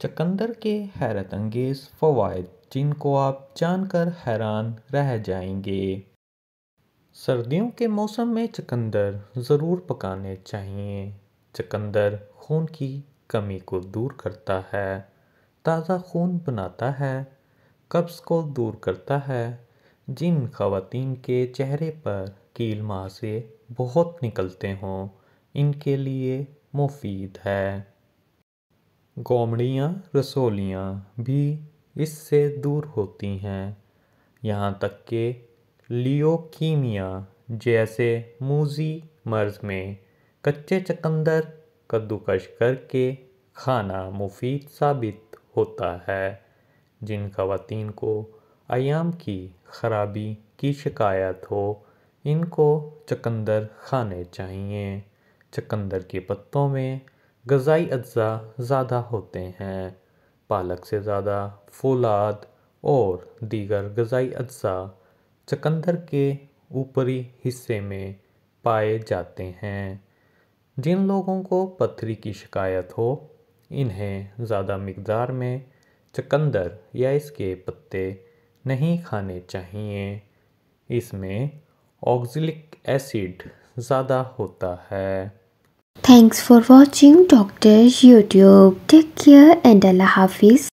चकंदर के हैरत अंगेज फ़वाद जिनको आप जानकर हैरान रह जाएंगे सर्दियों के मौसम में चकंदर ज़रूर पकाने चाहिए चकंदर खून की कमी को दूर करता है ताज़ा खून बनाता है कब्ज़ को दूर करता है जिन खातन के चेहरे पर कील माँ से बहुत निकलते हों इनके लिए मुफीद है गोमड़ियाँ रसोलियाँ भी इससे दूर होती हैं यहाँ तक के लियोकीमिया जैसे मूजी मर्ज़ में कच्चे चकंदर कद्दूकश करके खाना मुफीद साबित होता है जिन खातन को आयाम की खराबी की शिकायत हो इनको चकंदर खाने चाहिए चकंदर के पत्तों में गज़ाई अज्जा ज़्यादा होते हैं पालक से ज़्यादा फौलाद और दीगर गज़ाई अज्जा चकंदर के ऊपरी हिस्से में पाए जाते हैं जिन लोगों को पथरी की शिकायत हो इन्हें ज़्यादा मकदार में चकंदर या इसके पत्ते नहीं खाने चाहिए इसमें ऑक्जिलिक एसिड ज़्यादा होता है Thanks for watching Doctor's YouTube. Take care and Allah Hafiz.